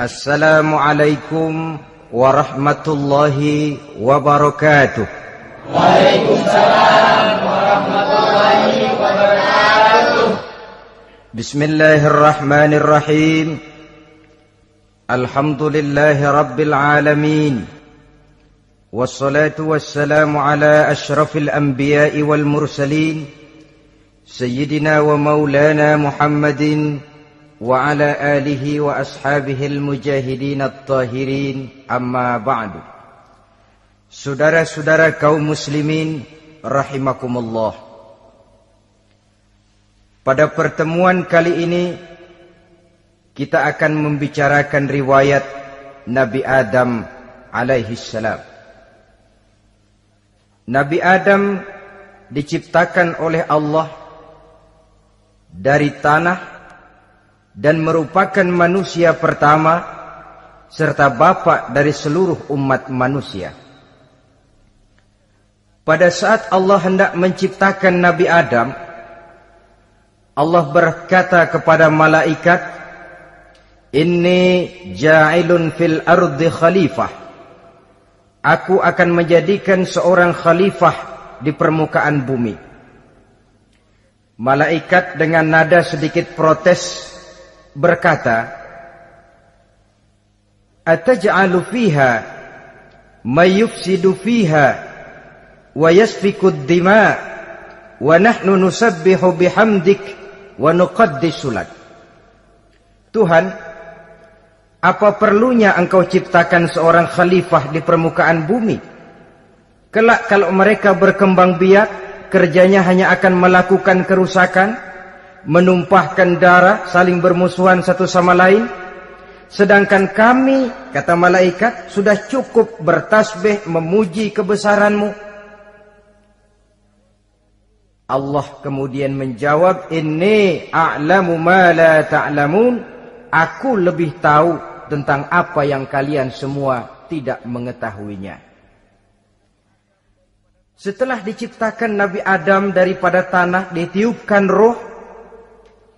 السلام عليكم ورحمة الله وبركاته وعليكم السلام ورحمة الله وبركاته بسم الله الرحمن الرحيم الحمد لله رب العالمين والصلاة والسلام على أشرف الأنبياء والمرسلين سيدنا ومولانا محمد Alihi وعلى آله Mujahidin المجاهدين الطاهرين أما بعد Saudara-saudara kaum muslimin rahimakumullah Pada pertemuan kali ini kita akan membicarakan riwayat Nabi Adam alaihi salam Nabi Adam diciptakan oleh Allah dari tanah dan merupakan manusia pertama serta bapak dari seluruh umat manusia. Pada saat Allah hendak menciptakan Nabi Adam, Allah berkata kepada malaikat, "Inni ja'ilun fil ardi khalifah." Aku akan menjadikan seorang khalifah di permukaan bumi. Malaikat dengan nada sedikit protes berkata, "Ataj'alu fiha may yufsidu fiha wa yasfiku ad-dima' wa nahnu nusabbihu bihamdik wa nuqaddisu lak." Tuhan, apa perlunya engkau ciptakan seorang khalifah di permukaan bumi? Kelak kalau mereka berkembang biak, kerjanya hanya akan melakukan kerusakan, menumpahkan darah, saling bermusuhan satu sama lain. Sedangkan kami, kata malaikat, sudah cukup bertasbih memuji kebesaranmu. Allah kemudian menjawab, Ini, a'lamu ma la ta'lamun. Aku lebih tahu tentang apa yang kalian semua tidak mengetahuinya. Setelah diciptakan Nabi Adam daripada tanah, ditiupkan roh,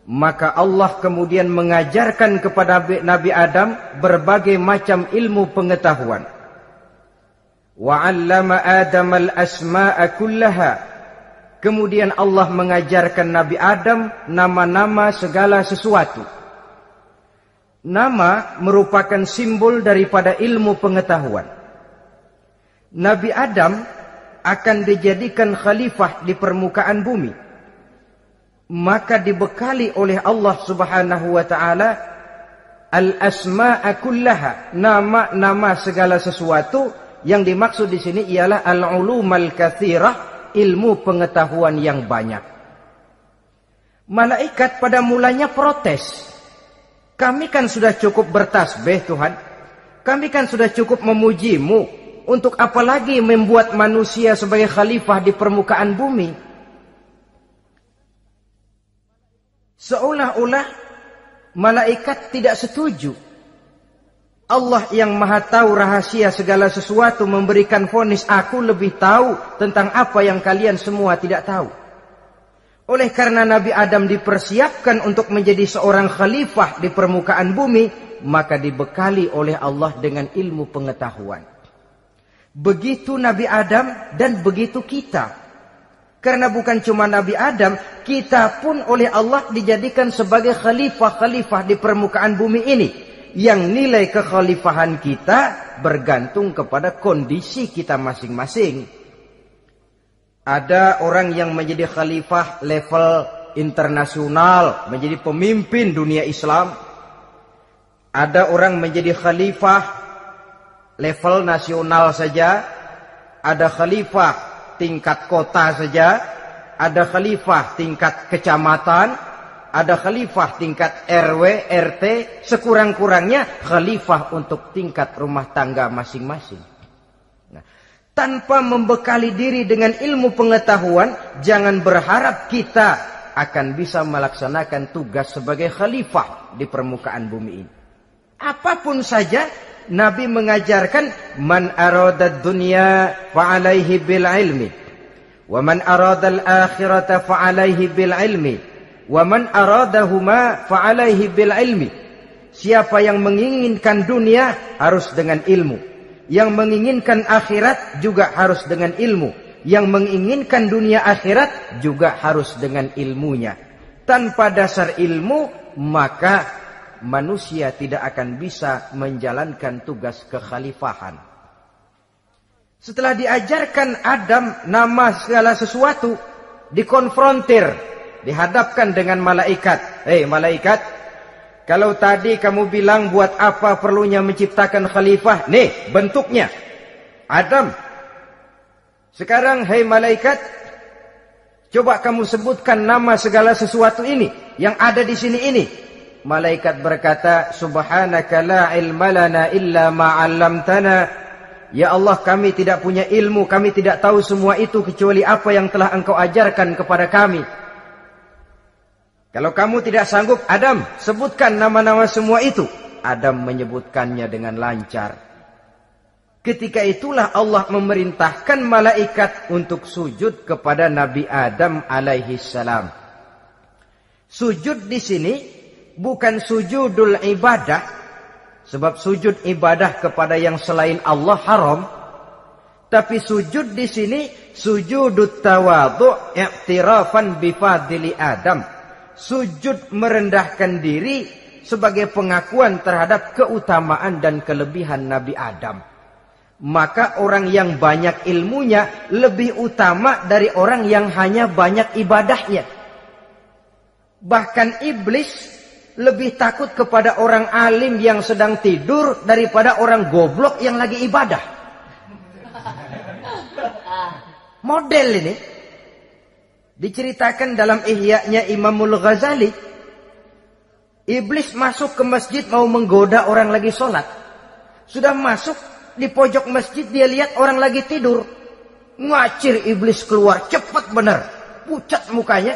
Maka Allah kemudian mengajarkan kepada Nabi Adam berbagai macam ilmu pengetahuan. Wa 'allama Adam al-asma'a kullaha. Kemudian Allah mengajarkan Nabi Adam nama-nama segala sesuatu. Nama merupakan simbol daripada ilmu pengetahuan. Nabi Adam akan dijadikan khalifah di permukaan bumi. maka dibekali oleh Allah Subhanahu wa taala al-asma'a kullaha, nama-nama segala sesuatu yang dimaksud di sini ialah al-ulumal katsirah, ilmu pengetahuan yang banyak. Malaikat pada mulanya protes. Kami kan sudah cukup bertasbih Tuhan. Kami kan sudah cukup memujimu. Untuk apalagi membuat manusia sebagai khalifah di permukaan bumi. Seolah-olah malaikat tidak setuju. Allah yang maha tahu rahasia segala sesuatu memberikan fonis aku lebih tahu tentang apa yang kalian semua tidak tahu. Oleh karena Nabi Adam dipersiapkan untuk menjadi seorang khalifah di permukaan bumi, maka dibekali oleh Allah dengan ilmu pengetahuan. Begitu Nabi Adam dan begitu kita karena bukan cuma Nabi Adam, kita pun oleh Allah dijadikan sebagai khalifah-khalifah di permukaan bumi ini. Yang nilai kekhalifahan kita bergantung kepada kondisi kita masing-masing. Ada orang yang menjadi khalifah level internasional, menjadi pemimpin dunia Islam. Ada orang menjadi khalifah level nasional saja. Ada khalifah tingkat kota saja, ada khalifah tingkat kecamatan, ada khalifah tingkat RW, RT, sekurang-kurangnya khalifah untuk tingkat rumah tangga masing-masing. Nah, tanpa membekali diri dengan ilmu pengetahuan, jangan berharap kita akan bisa melaksanakan tugas sebagai khalifah di permukaan bumi ini. Apapun saja Nabi mengajarkan man arada dunya fa alaihi bil ilmi wa man arada al akhirata fa alaihi bil ilmi wa man huma fa alaihi bil ilmi Siapa yang menginginkan dunia harus dengan ilmu yang menginginkan akhirat juga harus dengan ilmu yang menginginkan dunia akhirat juga harus dengan ilmunya tanpa dasar ilmu maka manusia tidak akan bisa menjalankan tugas kekhalifahan. Setelah diajarkan Adam nama segala sesuatu, dikonfrontir, dihadapkan dengan malaikat. Hei eh, malaikat, kalau tadi kamu bilang buat apa perlunya menciptakan khalifah? Nih, bentuknya. Adam. Sekarang, hei malaikat, coba kamu sebutkan nama segala sesuatu ini yang ada di sini ini. Malaikat berkata, Subhanaka la ilmalana illa ma'allamtana. Ya Allah kami tidak punya ilmu, kami tidak tahu semua itu kecuali apa yang telah engkau ajarkan kepada kami. Kalau kamu tidak sanggup, Adam, sebutkan nama-nama semua itu. Adam menyebutkannya dengan lancar. Ketika itulah Allah memerintahkan malaikat untuk sujud kepada Nabi Adam alaihi salam. Sujud di sini bukan sujudul ibadah sebab sujud ibadah kepada yang selain Allah haram tapi sujud di sini sujudut tawadhu i'tirafan bi fadli Adam sujud merendahkan diri sebagai pengakuan terhadap keutamaan dan kelebihan Nabi Adam maka orang yang banyak ilmunya lebih utama dari orang yang hanya banyak ibadahnya bahkan iblis lebih takut kepada orang alim yang sedang tidur daripada orang goblok yang lagi ibadah. Model ini diceritakan dalam Ihya'nya Imamul Ghazali. Iblis masuk ke masjid mau menggoda orang lagi sholat. Sudah masuk di pojok masjid dia lihat orang lagi tidur. Ngacir iblis keluar cepat benar. Pucat mukanya.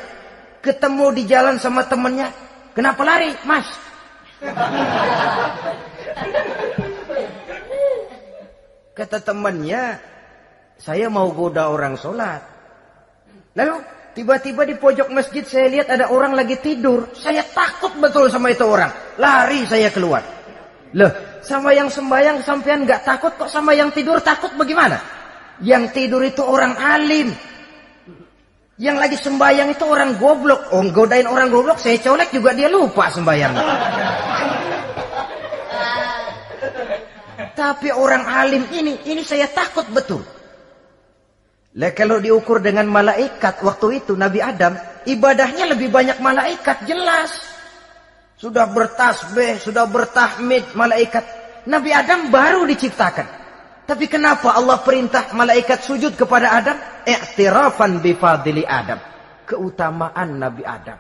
Ketemu di jalan sama temannya. Kenapa lari, Mas? Kata temannya, saya mau goda orang sholat. Lalu tiba-tiba di pojok masjid saya lihat ada orang lagi tidur. Saya takut betul sama itu orang. Lari saya keluar. Loh, sama yang sembahyang sampean gak takut kok sama yang tidur takut bagaimana? Yang tidur itu orang alim, yang lagi sembayang itu orang goblok. Oh, godain orang goblok, saya colek juga dia lupa sembayang. Tapi orang alim ini, ini saya takut betul. Lah kalau diukur dengan malaikat waktu itu Nabi Adam, ibadahnya lebih banyak malaikat jelas. Sudah bertasbih, sudah bertahmid malaikat. Nabi Adam baru diciptakan. Tapi kenapa Allah perintah malaikat sujud kepada Adam? Iktirafan bifadili Adam. Keutamaan Nabi Adam.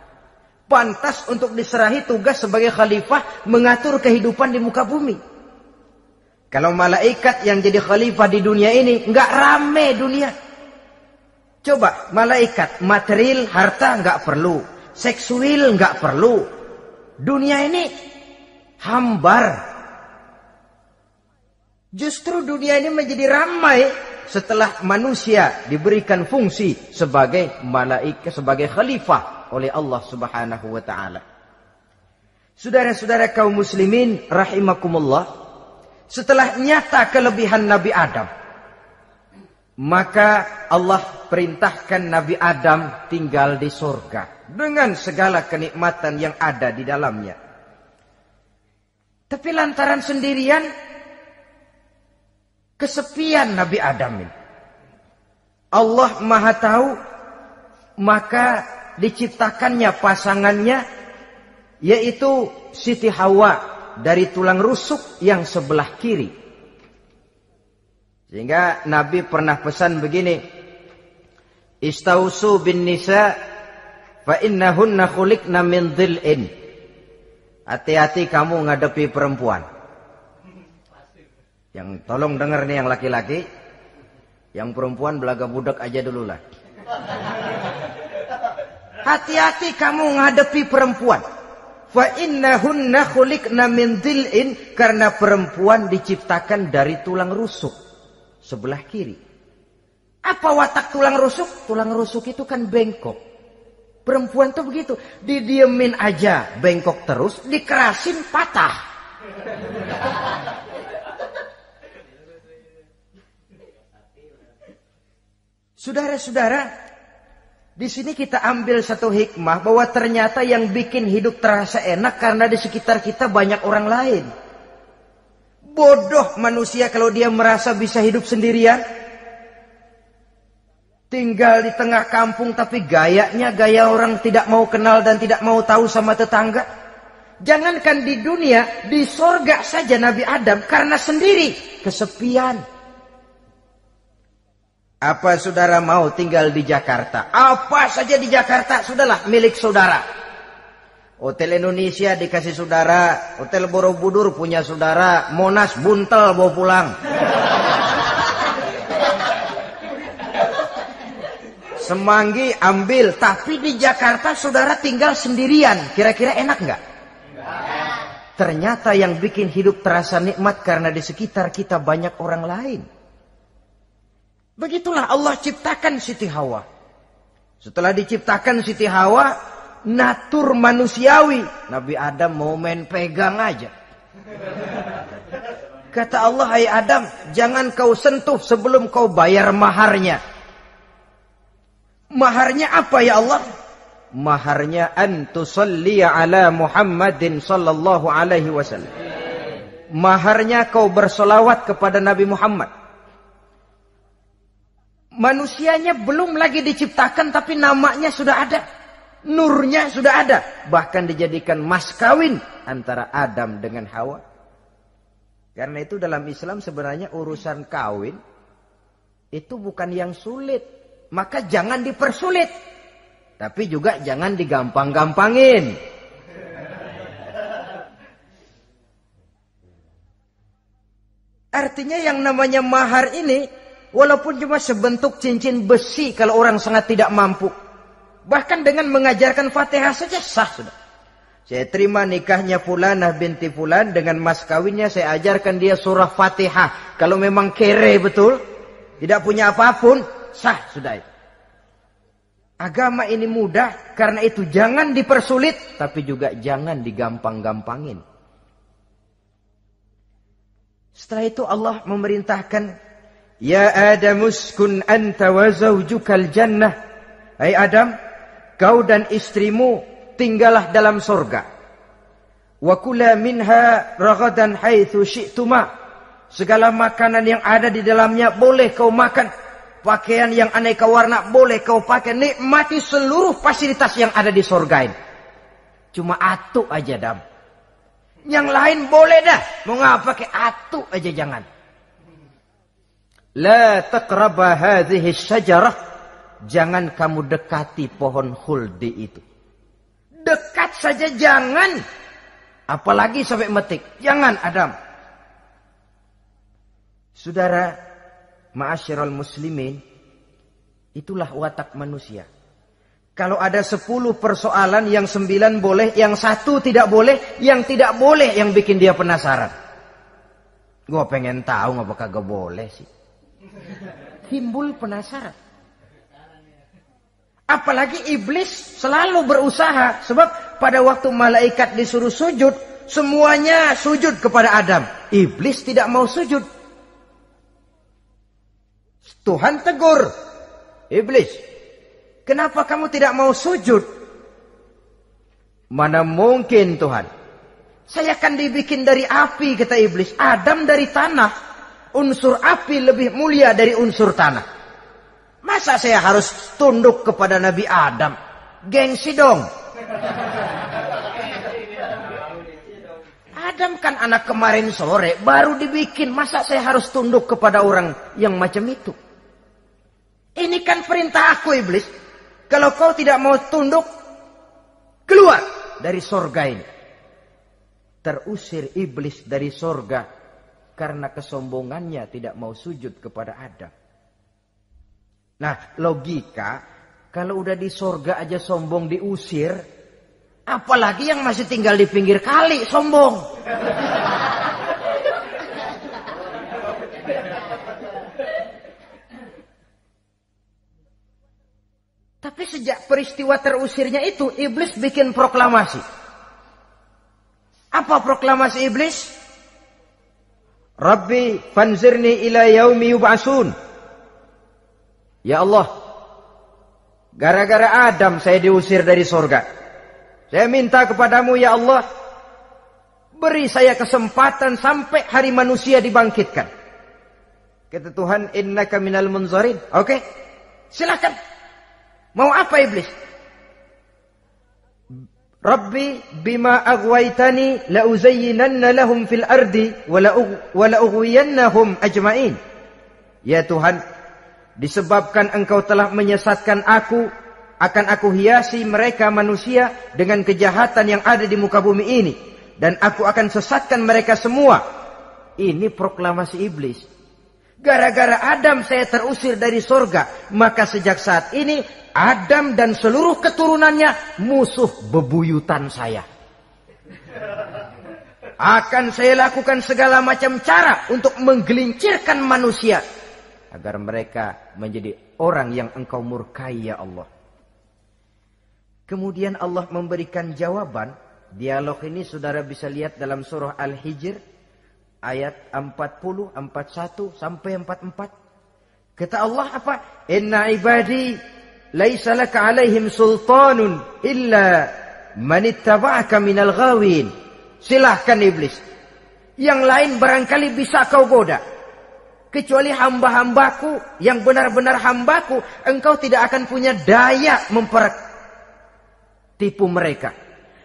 Pantas untuk diserahi tugas sebagai khalifah mengatur kehidupan di muka bumi. Kalau malaikat yang jadi khalifah di dunia ini, nggak rame dunia. Coba malaikat, material, harta nggak perlu. Seksual nggak perlu. Dunia ini hambar Justru dunia ini menjadi ramai setelah manusia diberikan fungsi sebagai malaikat sebagai khalifah oleh Allah Subhanahu wa taala. Saudara-saudara kaum muslimin rahimakumullah, setelah nyata kelebihan Nabi Adam, maka Allah perintahkan Nabi Adam tinggal di surga dengan segala kenikmatan yang ada di dalamnya. Tapi lantaran sendirian Kesepian Nabi Adam ini. Allah maha tahu maka diciptakannya pasangannya yaitu Siti Hawa dari tulang rusuk yang sebelah kiri. Sehingga Nabi pernah pesan begini. Istausu bin nisa fa innahunna khuliqna min dhil'in. Hati-hati kamu ngadepi perempuan. Yang tolong dengar nih yang laki-laki. Yang perempuan belaga budak aja dulu lah. Hati-hati kamu menghadapi perempuan. Fa innahunna khuliqna min dil'in karena perempuan diciptakan dari tulang rusuk sebelah kiri. Apa watak tulang rusuk? Tulang rusuk itu kan bengkok. Perempuan tuh begitu, didiemin aja bengkok terus, dikerasin patah. Saudara-saudara, di sini kita ambil satu hikmah bahwa ternyata yang bikin hidup terasa enak karena di sekitar kita banyak orang lain. Bodoh manusia kalau dia merasa bisa hidup sendirian. Tinggal di tengah kampung tapi gayanya gaya orang tidak mau kenal dan tidak mau tahu sama tetangga. Jangankan di dunia, di sorga saja Nabi Adam karena sendiri kesepian. Apa saudara mau tinggal di Jakarta? Apa saja di Jakarta, sudahlah milik saudara. Hotel Indonesia dikasih saudara, Hotel Borobudur punya saudara, Monas buntel bawa pulang. Semanggi ambil, tapi di Jakarta saudara tinggal sendirian. Kira-kira enak nggak? Ternyata yang bikin hidup terasa nikmat karena di sekitar kita banyak orang lain. Begitulah Allah ciptakan Siti Hawa. Setelah diciptakan Siti Hawa, natur manusiawi. Nabi Adam mau main pegang aja. Kata Allah, hai Adam, jangan kau sentuh sebelum kau bayar maharnya. Maharnya apa ya Allah? Maharnya antusalliya ala Muhammadin sallallahu alaihi wasallam. Maharnya kau bersolawat kepada Nabi Muhammad. Manusianya belum lagi diciptakan tapi namanya sudah ada. Nurnya sudah ada. Bahkan dijadikan mas kawin antara Adam dengan Hawa. Karena itu dalam Islam sebenarnya urusan kawin itu bukan yang sulit. Maka jangan dipersulit. Tapi juga jangan digampang-gampangin. Artinya yang namanya mahar ini Walaupun cuma sebentuk cincin besi kalau orang sangat tidak mampu. Bahkan dengan mengajarkan fatihah saja sah sudah. Saya terima nikahnya Fulanah binti Fulan dengan mas kawinnya saya ajarkan dia surah Fatihah. Kalau memang kere betul, tidak punya apapun, sah sudah itu. Agama ini mudah, karena itu jangan dipersulit, tapi juga jangan digampang-gampangin. Setelah itu Allah memerintahkan Ya Adam uskun anta wa zawjukal jannah. Hai Adam, kau dan istrimu tinggallah dalam sorga. Wa kula minha ragadan haitsu syi'tuma. Segala makanan yang ada di dalamnya boleh kau makan. Pakaian yang aneka warna boleh kau pakai. Nikmati seluruh fasilitas yang ada di sorga ini. Cuma atu aja, Adam. Yang lain boleh dah. Mengapa ke atu aja jangan. La taqraba hadhihi syajarah. Jangan kamu dekati pohon khuldi itu. Dekat saja jangan. Apalagi sampai metik. Jangan Adam. Saudara, ma'asyiral muslimin, itulah watak manusia. Kalau ada sepuluh persoalan, yang sembilan boleh, yang satu tidak boleh, yang tidak boleh yang bikin dia penasaran. Gue pengen tahu ngapa kagak boleh sih. Timbul penasaran. Apalagi iblis selalu berusaha. Sebab pada waktu malaikat disuruh sujud, semuanya sujud kepada Adam. Iblis tidak mau sujud. Tuhan tegur. Iblis, kenapa kamu tidak mau sujud? Mana mungkin Tuhan. Saya akan dibikin dari api, kata Iblis. Adam dari tanah unsur api lebih mulia dari unsur tanah. Masa saya harus tunduk kepada Nabi Adam? Gengsi dong. Adam kan anak kemarin sore baru dibikin. Masa saya harus tunduk kepada orang yang macam itu? Ini kan perintah aku iblis. Kalau kau tidak mau tunduk, keluar dari sorga ini. Terusir iblis dari sorga karena kesombongannya tidak mau sujud kepada Adam. Nah, logika kalau udah di sorga aja sombong diusir, apalagi yang masih tinggal di pinggir kali sombong. Tapi sejak peristiwa terusirnya itu, iblis bikin proklamasi. Apa proklamasi iblis? Rabbi fanzirni ila yaumi yub'asun. Ya Allah, gara-gara Adam saya diusir dari sorga. Saya minta kepadamu ya Allah, beri saya kesempatan sampai hari manusia dibangkitkan. Kata Tuhan, innaka minal munzarin. Oke, okay. silakan. Mau apa iblis? Rabbi bima aghwaytani la uzayyinanna lahum fil ardi wa la ughwiyannahum ajmain. Ya Tuhan, disebabkan engkau telah menyesatkan aku, akan aku hiasi mereka manusia dengan kejahatan yang ada di muka bumi ini dan aku akan sesatkan mereka semua. Ini proklamasi iblis. Gara-gara Adam saya terusir dari surga, maka sejak saat ini Adam dan seluruh keturunannya musuh bebuyutan saya. Akan saya lakukan segala macam cara untuk menggelincirkan manusia. Agar mereka menjadi orang yang engkau murkai ya Allah. Kemudian Allah memberikan jawaban. Dialog ini saudara bisa lihat dalam surah Al-Hijr. Ayat 40, 41 sampai 44. Kata Allah apa? Inna ibadi laisa laka alaihim sultanun illa manittaba'aka minal ghawin. Silahkan iblis. Yang lain barangkali bisa kau goda. Kecuali hamba-hambaku yang benar-benar hambaku. Engkau tidak akan punya daya mempertipu mereka.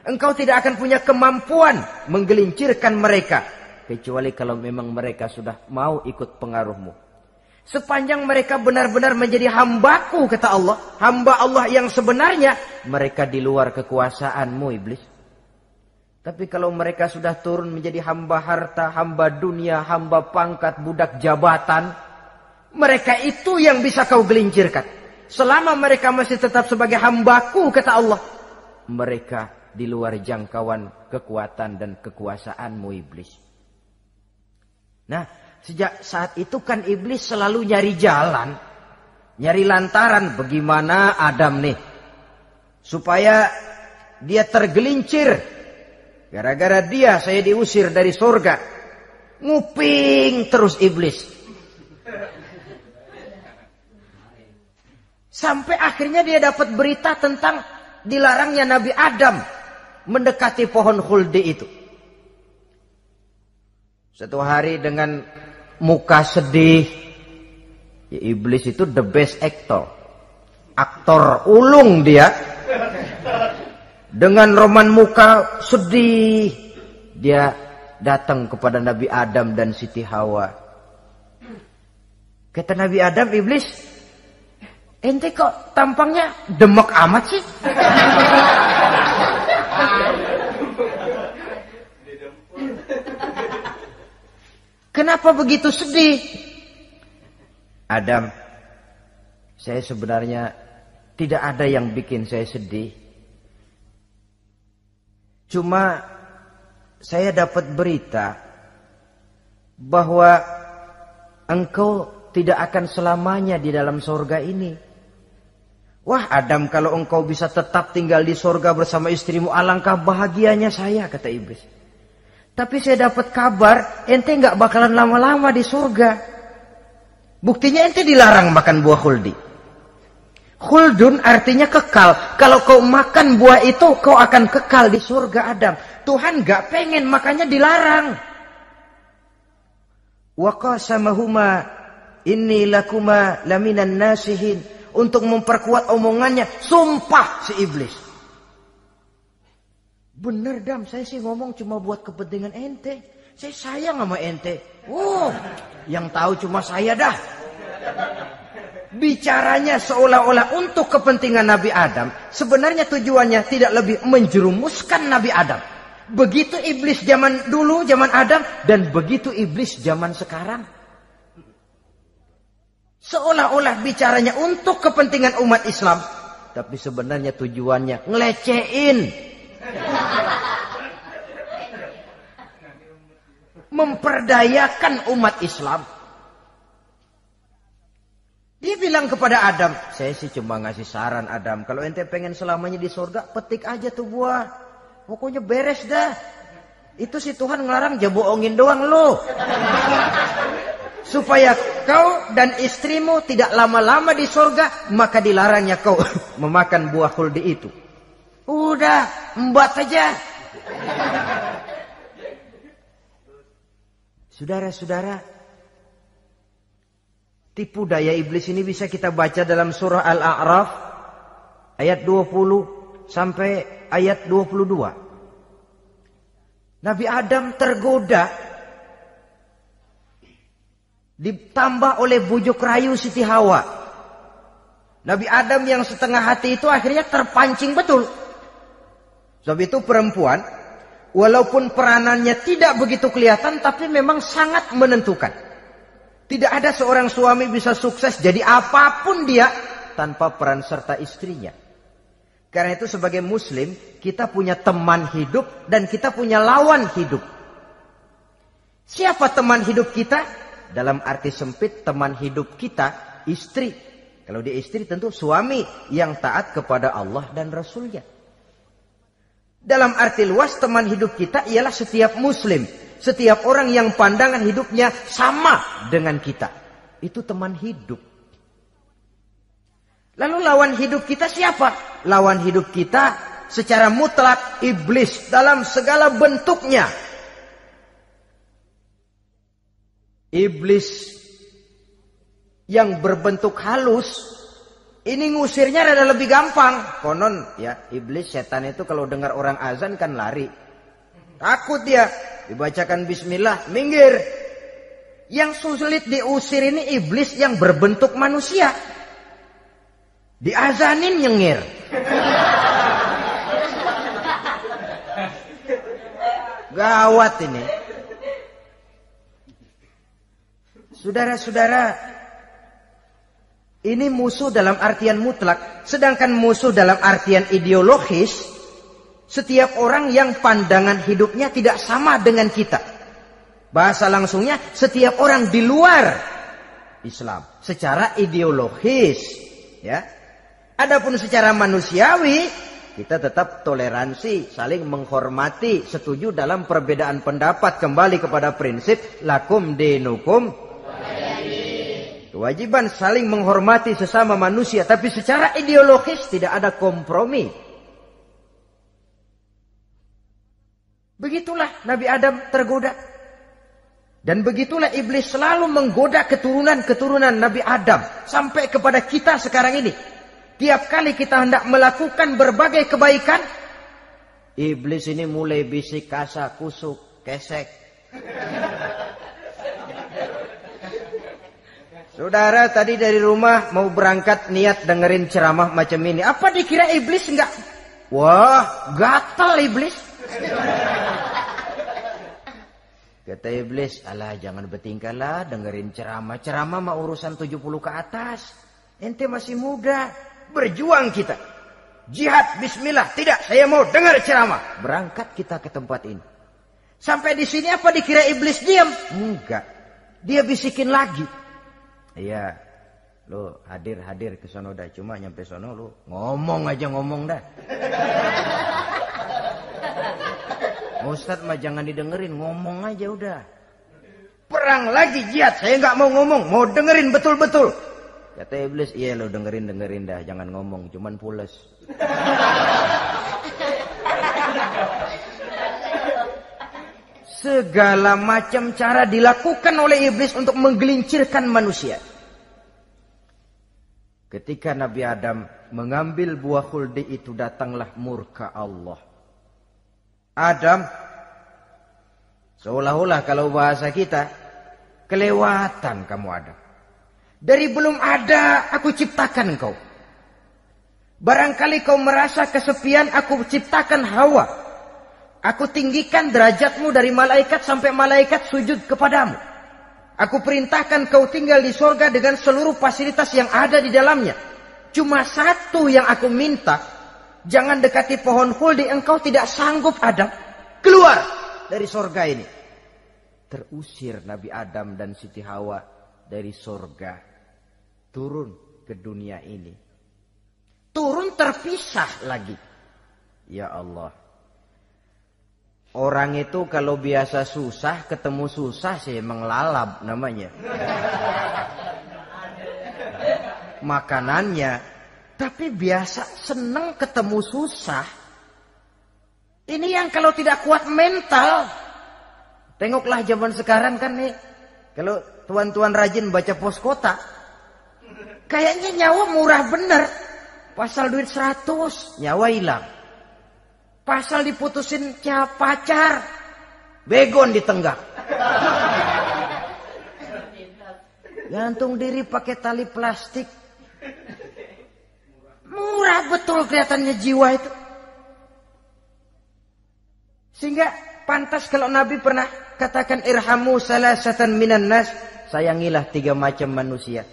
Engkau tidak akan punya kemampuan menggelincirkan mereka. Kecuali kalau memang mereka sudah mau ikut pengaruhmu. Sepanjang mereka benar-benar menjadi hambaku, kata Allah. Hamba Allah yang sebenarnya. Mereka di luar kekuasaanmu, Iblis. Tapi kalau mereka sudah turun menjadi hamba harta, hamba dunia, hamba pangkat, budak jabatan. Mereka itu yang bisa kau gelincirkan. Selama mereka masih tetap sebagai hambaku, kata Allah. Mereka di luar jangkauan kekuatan dan kekuasaanmu, Iblis. Nah, Sejak saat itu kan iblis selalu nyari jalan, nyari lantaran bagaimana Adam nih supaya dia tergelincir. Gara-gara dia saya diusir dari surga. Nguping terus iblis. Sampai akhirnya dia dapat berita tentang dilarangnya Nabi Adam mendekati pohon khuldi itu. Satu hari dengan muka sedih. Ya, iblis itu the best actor. Aktor ulung dia. Dengan roman muka sedih. Dia datang kepada Nabi Adam dan Siti Hawa. Kata Nabi Adam, iblis. Ente kok tampangnya demek amat sih? Kenapa begitu sedih? Adam, saya sebenarnya tidak ada yang bikin saya sedih. Cuma saya dapat berita bahwa engkau tidak akan selamanya di dalam sorga ini. Wah Adam kalau engkau bisa tetap tinggal di sorga bersama istrimu alangkah bahagianya saya kata iblis. Tapi saya dapat kabar ente nggak bakalan lama-lama di surga. Buktinya ente dilarang makan buah khuldi. Khuldun artinya kekal. Kalau kau makan buah itu, kau akan kekal di surga Adam. Tuhan nggak pengen, makanya dilarang. Waqasamahuma inni lakuma laminan nasihin. Untuk memperkuat omongannya, sumpah si iblis. Bener dam, saya sih ngomong cuma buat kepentingan ente. Saya sayang sama ente. Oh, yang tahu cuma saya dah. Bicaranya seolah-olah untuk kepentingan Nabi Adam. Sebenarnya tujuannya tidak lebih menjerumuskan Nabi Adam. Begitu iblis zaman dulu, zaman Adam. Dan begitu iblis zaman sekarang. Seolah-olah bicaranya untuk kepentingan umat Islam. Tapi sebenarnya tujuannya ngelecehin memperdayakan umat Islam. Dia bilang kepada Adam, saya sih cuma ngasih saran Adam, kalau ente pengen selamanya di surga, petik aja tuh buah. Pokoknya beres dah. Itu si Tuhan ngelarang jeboongin doang lo. Supaya kau dan istrimu tidak lama-lama di surga, maka dilarangnya kau memakan buah kuldi itu. Udah, embat saja. Saudara-saudara, tipu daya iblis ini bisa kita baca dalam surah Al-A'raf ayat 20 sampai ayat 22. Nabi Adam tergoda ditambah oleh bujuk rayu Siti Hawa. Nabi Adam yang setengah hati itu akhirnya terpancing betul. Sebab itu perempuan walaupun peranannya tidak begitu kelihatan tapi memang sangat menentukan. Tidak ada seorang suami bisa sukses jadi apapun dia tanpa peran serta istrinya. Karena itu sebagai muslim kita punya teman hidup dan kita punya lawan hidup. Siapa teman hidup kita? Dalam arti sempit teman hidup kita istri. Kalau dia istri tentu suami yang taat kepada Allah dan Rasulnya. Dalam arti luas teman hidup kita ialah setiap muslim. Setiap orang yang pandangan hidupnya sama dengan kita. Itu teman hidup. Lalu lawan hidup kita siapa? Lawan hidup kita secara mutlak iblis dalam segala bentuknya. Iblis yang berbentuk halus ini ngusirnya rada lebih gampang. Konon ya iblis setan itu kalau dengar orang azan kan lari. Takut dia. Dibacakan bismillah, minggir. Yang sulit diusir ini iblis yang berbentuk manusia. Diazanin nyengir. Gawat ini. Saudara-saudara, ini musuh dalam artian mutlak. Sedangkan musuh dalam artian ideologis, setiap orang yang pandangan hidupnya tidak sama dengan kita. Bahasa langsungnya, setiap orang di luar Islam. Secara ideologis. ya. Adapun secara manusiawi, kita tetap toleransi, saling menghormati, setuju dalam perbedaan pendapat. Kembali kepada prinsip, lakum dinukum Kewajiban saling menghormati sesama manusia, tapi secara ideologis tidak ada kompromi. Begitulah Nabi Adam tergoda. Dan begitulah iblis selalu menggoda keturunan-keturunan Nabi Adam sampai kepada kita sekarang ini. Tiap kali kita hendak melakukan berbagai kebaikan, iblis ini mulai bisik kasar, kusuk kesek. Saudara tadi dari rumah mau berangkat niat dengerin ceramah macam ini. Apa dikira iblis enggak? Wah, gatal iblis. Kata iblis, alah jangan betingkahlah dengerin ceramah. Ceramah mah urusan 70 ke atas. Ente masih muda. Berjuang kita. Jihad, bismillah. Tidak, saya mau dengar ceramah. Berangkat kita ke tempat ini. Sampai di sini apa dikira iblis diam? Enggak. Dia bisikin lagi. Iya. lo hadir-hadir ke sono dah cuma nyampe sono lo ngomong aja ngomong dah. Ustadz mah jangan didengerin, ngomong aja udah. Perang lagi jihad, saya nggak mau ngomong, mau dengerin betul-betul. Kata iblis, iya lo dengerin dengerin dah, jangan ngomong, cuman pules. Segala macam cara dilakukan oleh iblis untuk menggelincirkan manusia. Ketika Nabi Adam mengambil buah khuldi itu datanglah murka Allah. Adam seolah-olah kalau bahasa kita kelewatan kamu Adam. Dari belum ada aku ciptakan kau. Barangkali kau merasa kesepian aku ciptakan Hawa. Aku tinggikan derajatmu dari malaikat sampai malaikat sujud kepadamu. Aku perintahkan kau tinggal di sorga dengan seluruh fasilitas yang ada di dalamnya. Cuma satu yang aku minta, jangan dekati pohon huldi engkau tidak sanggup Adam. Keluar dari sorga ini. Terusir Nabi Adam dan Siti Hawa dari sorga. Turun ke dunia ini. Turun terpisah lagi. Ya Allah. Orang itu kalau biasa susah ketemu susah sih menglalap namanya. Makanannya, tapi biasa seneng ketemu susah. Ini yang kalau tidak kuat mental. Tengoklah zaman sekarang kan nih. Kalau tuan-tuan rajin baca pos kota. Kayaknya nyawa murah bener. Pasal duit 100, nyawa hilang. Pasal diputusin ya pacar. Begon ditenggak. Gantung diri pakai tali plastik. Murah betul kelihatannya jiwa itu. Sehingga pantas kalau Nabi pernah katakan irhamu salasatan minan nas, sayangilah tiga macam manusia.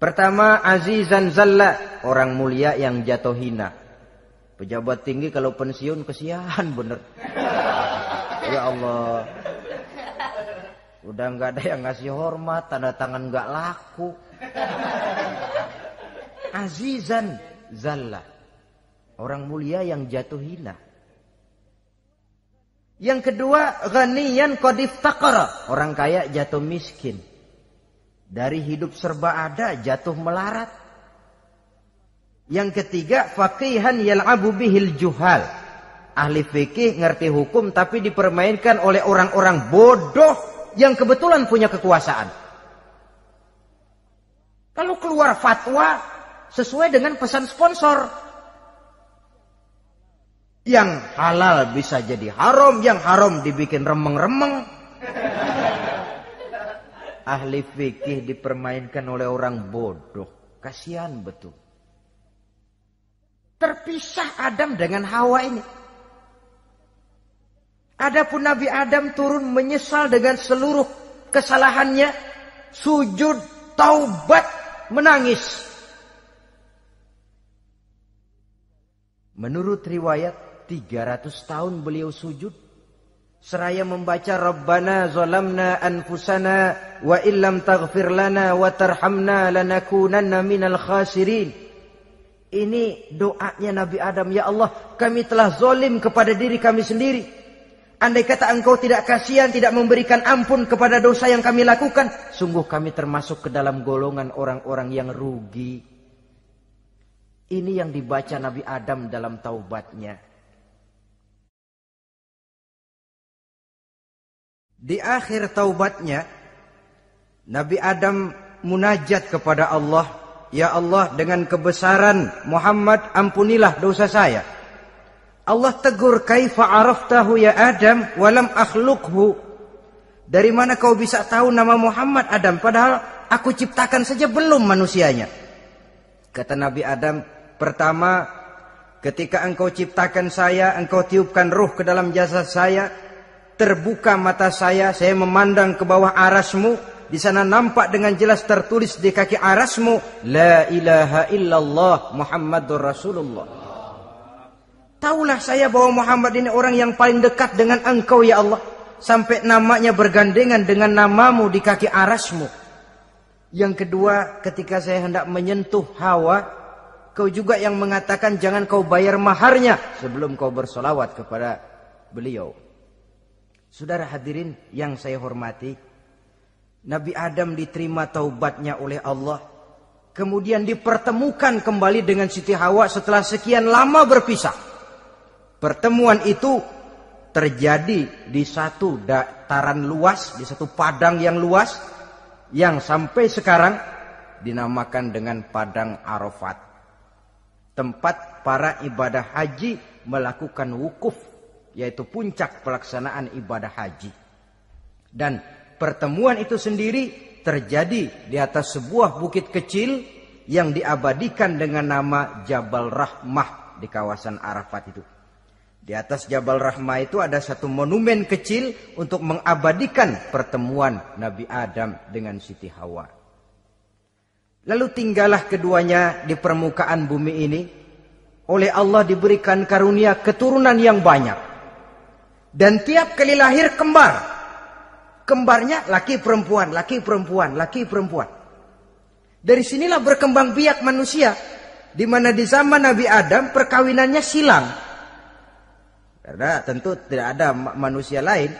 Pertama azizan zalla, orang mulia yang jatuh hina. Pejabat tinggi kalau pensiun kesian bener. ya Allah. Udah nggak ada yang ngasih hormat, tanda tangan nggak laku. Azizan zalla. Orang mulia yang jatuh hina. Yang kedua, ghaniyan taqara. Orang kaya jatuh miskin. Dari hidup serba ada jatuh melarat. Yang ketiga, faqihan yal'abu bihil juhal. Ahli fikih ngerti hukum tapi dipermainkan oleh orang-orang bodoh yang kebetulan punya kekuasaan. Kalau keluar fatwa sesuai dengan pesan sponsor. Yang halal bisa jadi haram, yang haram dibikin remeng-remeng. Ahli fikih dipermainkan oleh orang bodoh. Kasihan betul. Terpisah Adam dengan Hawa ini. Adapun Nabi Adam turun menyesal dengan seluruh kesalahannya, sujud, taubat, menangis. Menurut riwayat 300 tahun beliau sujud seraya membaca Rabbana zalamna anfusana wa illam taghfir lana wa tarhamna lanakunanna minal khasirin. Ini doanya Nabi Adam. Ya Allah, kami telah zolim kepada diri kami sendiri. Andai kata engkau tidak kasihan, tidak memberikan ampun kepada dosa yang kami lakukan. Sungguh kami termasuk ke dalam golongan orang-orang yang rugi. Ini yang dibaca Nabi Adam dalam taubatnya. Di akhir taubatnya, Nabi Adam munajat kepada Allah Ya Allah dengan kebesaran Muhammad ampunilah dosa saya. Allah tegur kaifa araftahu ya Adam walam akhluqhu. Dari mana kau bisa tahu nama Muhammad Adam padahal aku ciptakan saja belum manusianya. Kata Nabi Adam, pertama ketika engkau ciptakan saya, engkau tiupkan ruh ke dalam jasad saya, terbuka mata saya, saya memandang ke bawah arasmu, di sana nampak dengan jelas tertulis di kaki arasmu, La ilaha illallah Muhammadur Rasulullah. Taulah saya bahwa Muhammad ini orang yang paling dekat dengan engkau ya Allah. Sampai namanya bergandengan dengan namamu di kaki arasmu. Yang kedua, ketika saya hendak menyentuh hawa, Kau juga yang mengatakan jangan kau bayar maharnya sebelum kau bersolawat kepada beliau. Saudara hadirin yang saya hormati, Nabi Adam diterima taubatnya oleh Allah. Kemudian dipertemukan kembali dengan Siti Hawa setelah sekian lama berpisah. Pertemuan itu terjadi di satu dataran luas, di satu padang yang luas. Yang sampai sekarang dinamakan dengan Padang Arafat. Tempat para ibadah haji melakukan wukuf yaitu puncak pelaksanaan ibadah haji. Dan pertemuan itu sendiri terjadi di atas sebuah bukit kecil yang diabadikan dengan nama Jabal Rahmah di kawasan Arafat itu. Di atas Jabal Rahmah itu ada satu monumen kecil untuk mengabadikan pertemuan Nabi Adam dengan Siti Hawa. Lalu tinggallah keduanya di permukaan bumi ini. Oleh Allah diberikan karunia keturunan yang banyak. Dan tiap kali lahir kembar kembarnya laki perempuan, laki perempuan, laki perempuan. Dari sinilah berkembang biak manusia di mana di zaman Nabi Adam perkawinannya silang. Karena tentu tidak ada manusia lain.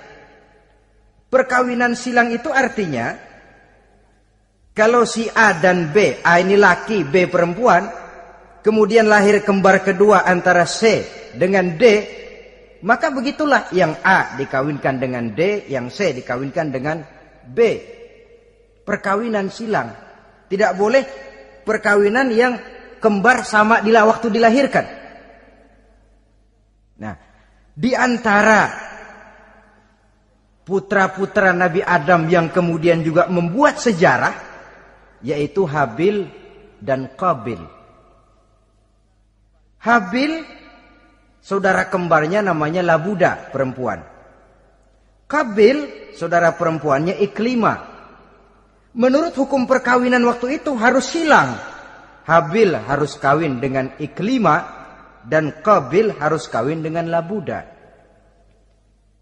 Perkawinan silang itu artinya kalau si A dan B, A ini laki, B perempuan, kemudian lahir kembar kedua antara C dengan D, maka begitulah yang A dikawinkan dengan D, yang C dikawinkan dengan B. Perkawinan silang. Tidak boleh perkawinan yang kembar sama di waktu dilahirkan. Nah, di antara putra-putra Nabi Adam yang kemudian juga membuat sejarah yaitu Habil dan Qabil. Habil Saudara kembarnya namanya Labuda, perempuan. Kabil, saudara perempuannya Iklima. Menurut hukum perkawinan waktu itu harus silang. Habil harus kawin dengan Iklima dan Kabil harus kawin dengan Labuda.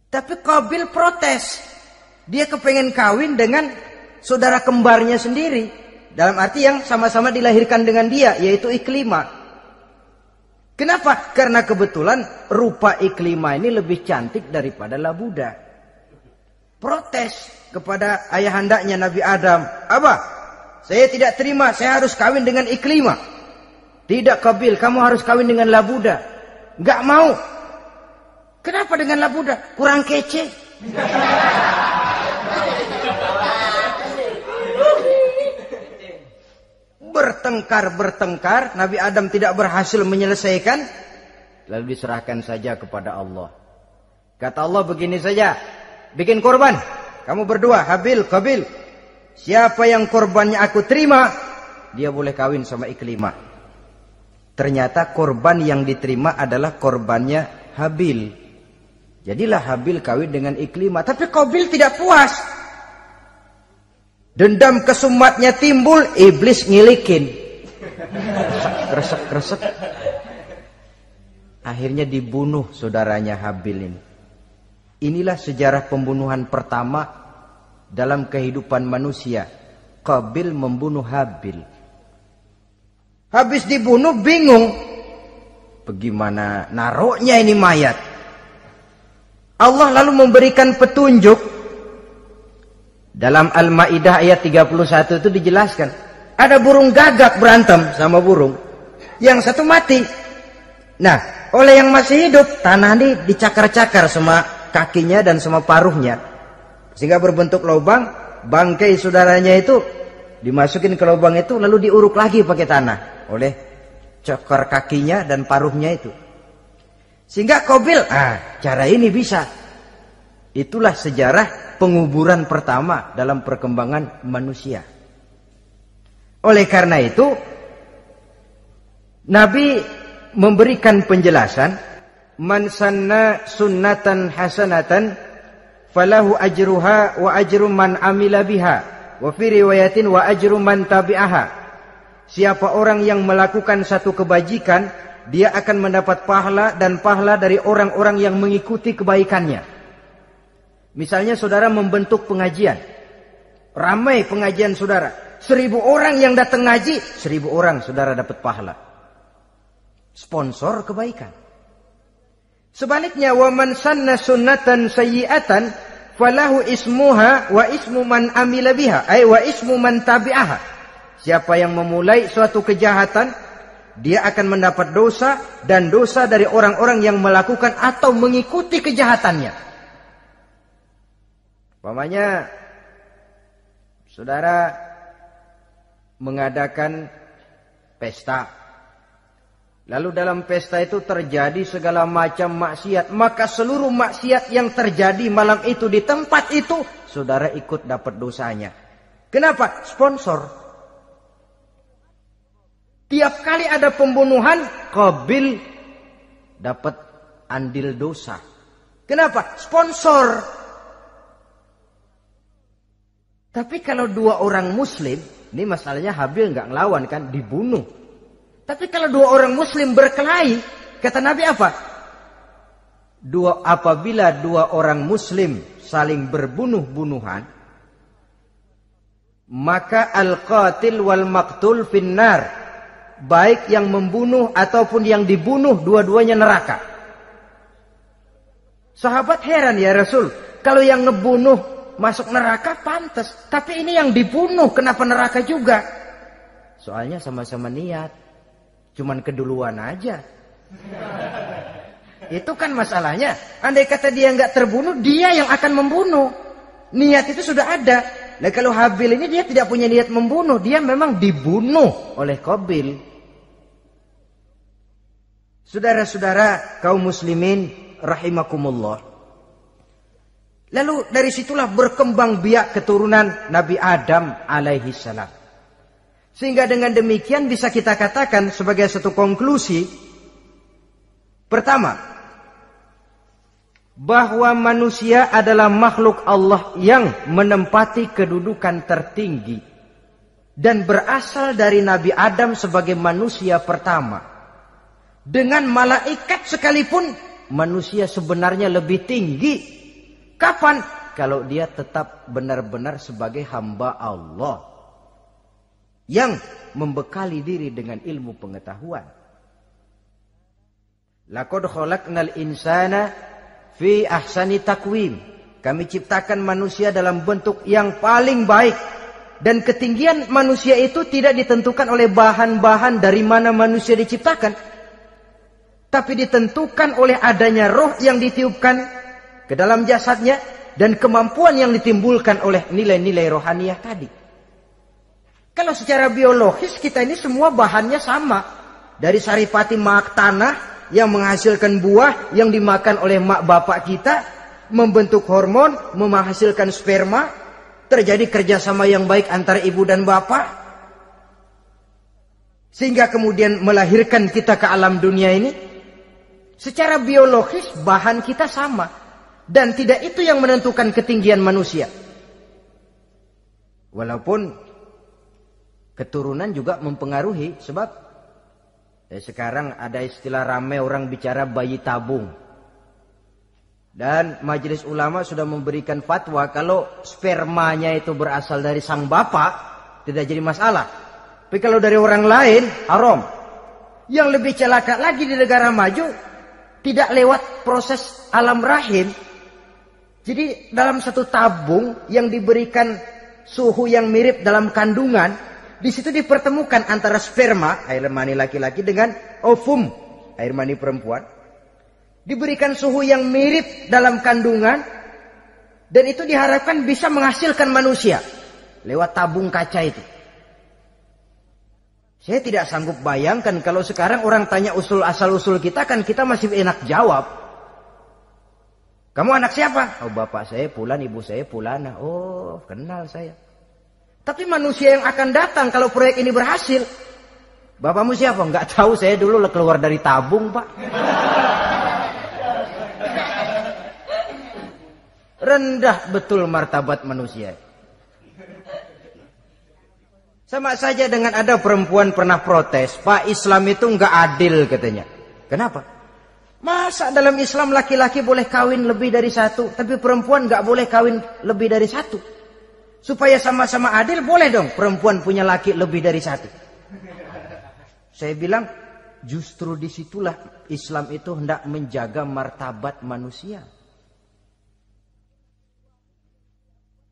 Tapi Kabil protes. Dia kepengen kawin dengan saudara kembarnya sendiri. Dalam arti yang sama-sama dilahirkan dengan dia, yaitu Iklima. Kenapa? Karena kebetulan rupa iklima ini lebih cantik daripada labuda. Protes kepada ayahandanya Nabi Adam. Apa? Saya tidak terima, saya harus kawin dengan iklima. Tidak kabil, kamu harus kawin dengan labuda. Enggak mau. Kenapa dengan labuda? Kurang kece. bertengkar-bertengkar, Nabi Adam tidak berhasil menyelesaikan, lalu diserahkan saja kepada Allah. Kata Allah begini saja, bikin korban. Kamu berdua, Habil, Kabil Siapa yang korbannya aku terima, dia boleh kawin sama Iklima Ternyata korban yang diterima adalah korbannya Habil. Jadilah Habil kawin dengan Iklima Tapi Kabil tidak puas. Dendam kesumatnya timbul, iblis ngilikin. Kresek, kresek. Akhirnya dibunuh saudaranya Habil ini. Inilah sejarah pembunuhan pertama dalam kehidupan manusia. Qabil membunuh Habil. Habis dibunuh bingung. Bagaimana naroknya ini mayat? Allah lalu memberikan petunjuk dalam Al-Maidah ayat 31 itu dijelaskan, ada burung gagak berantem sama burung. Yang satu mati. Nah, oleh yang masih hidup, tanah ini dicakar-cakar sama kakinya dan sama paruhnya. Sehingga berbentuk lubang, bangkai saudaranya itu dimasukin ke lubang itu lalu diuruk lagi pakai tanah oleh cakar kakinya dan paruhnya itu. Sehingga Kobil, ah, cara ini bisa Itulah sejarah penguburan pertama dalam perkembangan manusia. Oleh karena itu, Nabi memberikan penjelasan, "Man sanna sunnatan hasanatan falahu ajruha wa ajru man amila biha." Wa fi riwayatin wa ajru man tabi'aha. Siapa orang yang melakukan satu kebajikan, dia akan mendapat pahala dan pahala dari orang-orang yang mengikuti kebaikannya. Misalnya saudara membentuk pengajian. Ramai pengajian saudara. Seribu orang yang datang ngaji, seribu orang saudara dapat pahala. Sponsor kebaikan. Sebaliknya, waman sanna sunnatan sayyiatan falahu ismuha wa ismu man amila biha ay wa ismu man tabi'aha siapa yang memulai suatu kejahatan dia akan mendapat dosa dan dosa dari orang-orang yang melakukan atau mengikuti kejahatannya Pamanya saudara mengadakan pesta. Lalu dalam pesta itu terjadi segala macam maksiat. Maka seluruh maksiat yang terjadi malam itu di tempat itu, saudara ikut dapat dosanya. Kenapa? Sponsor. Tiap kali ada pembunuhan, kabil dapat andil dosa. Kenapa? Sponsor. Tapi kalau dua orang muslim, ini masalahnya Habil nggak ngelawan kan, dibunuh. Tapi kalau dua orang muslim berkelahi, kata Nabi apa? Dua apabila dua orang muslim saling berbunuh-bunuhan, maka al-qatil wal maktul finnar. Baik yang membunuh ataupun yang dibunuh dua-duanya neraka. Sahabat heran ya Rasul, kalau yang ngebunuh masuk neraka pantas. Tapi ini yang dibunuh, kenapa neraka juga? Soalnya sama-sama niat. Cuman keduluan aja. Itu kan masalahnya. Andai kata dia nggak terbunuh, dia yang akan membunuh. Niat itu sudah ada. Nah kalau Habil ini dia tidak punya niat membunuh. Dia memang dibunuh oleh Kobil. Saudara-saudara kaum muslimin rahimakumullah. Lalu dari situlah berkembang biak keturunan Nabi Adam alaihi salam. Sehingga dengan demikian bisa kita katakan sebagai satu konklusi. Pertama, bahwa manusia adalah makhluk Allah yang menempati kedudukan tertinggi dan berasal dari Nabi Adam sebagai manusia pertama. Dengan malaikat sekalipun manusia sebenarnya lebih tinggi Kapan? Kalau dia tetap benar-benar sebagai hamba Allah. Yang membekali diri dengan ilmu pengetahuan. Laqad khalaqnal insana fi ahsani takwim. Kami ciptakan manusia dalam bentuk yang paling baik. Dan ketinggian manusia itu tidak ditentukan oleh bahan-bahan dari mana manusia diciptakan. Tapi ditentukan oleh adanya roh yang ditiupkan ke dalam jasadnya dan kemampuan yang ditimbulkan oleh nilai-nilai rohaniah tadi. Kalau secara biologis kita ini semua bahannya sama. Dari saripati mak tanah yang menghasilkan buah yang dimakan oleh mak bapak kita. Membentuk hormon, menghasilkan sperma. Terjadi kerjasama yang baik antara ibu dan bapak. Sehingga kemudian melahirkan kita ke alam dunia ini. Secara biologis bahan kita sama dan tidak itu yang menentukan ketinggian manusia. Walaupun keturunan juga mempengaruhi sebab ya sekarang ada istilah ramai orang bicara bayi tabung. Dan majelis ulama sudah memberikan fatwa kalau spermanya itu berasal dari sang bapak tidak jadi masalah. Tapi kalau dari orang lain haram. Yang lebih celaka lagi di negara maju tidak lewat proses alam rahim jadi dalam satu tabung yang diberikan suhu yang mirip dalam kandungan, di situ dipertemukan antara sperma, air mani laki-laki dengan ovum, air mani perempuan. Diberikan suhu yang mirip dalam kandungan dan itu diharapkan bisa menghasilkan manusia lewat tabung kaca itu. Saya tidak sanggup bayangkan kalau sekarang orang tanya usul asal usul kita kan kita masih enak jawab. Kamu anak siapa? Oh bapak saya Pulan, ibu saya Pulana. Oh kenal saya. Tapi manusia yang akan datang kalau proyek ini berhasil. Bapakmu siapa? Enggak tahu saya dulu keluar dari tabung pak. Rendah betul martabat manusia. Sama saja dengan ada perempuan pernah protes, Pak Islam itu enggak adil katanya. Kenapa? Masa dalam Islam laki-laki boleh kawin lebih dari satu, tapi perempuan nggak boleh kawin lebih dari satu. Supaya sama-sama adil boleh dong perempuan punya laki lebih dari satu. Saya bilang justru disitulah Islam itu hendak menjaga martabat manusia.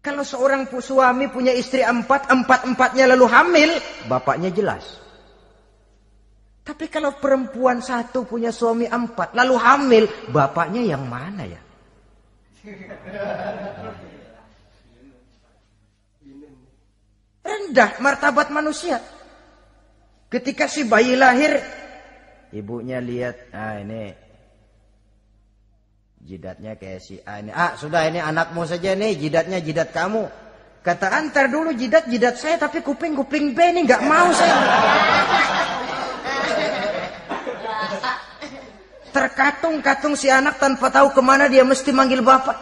Kalau seorang suami punya istri empat, empat-empatnya lalu hamil, bapaknya jelas. Tapi kalau perempuan satu punya suami empat, lalu hamil, bapaknya yang mana ya? Rendah martabat manusia. Ketika si bayi lahir, ibunya lihat, ah ini jidatnya kayak si A ini. Ah sudah ini anakmu saja nih, jidatnya jidat kamu. Kata antar dulu jidat jidat saya, tapi kuping kuping B ini nggak mau saya. Terkatung-katung si anak tanpa tahu kemana dia mesti manggil bapak.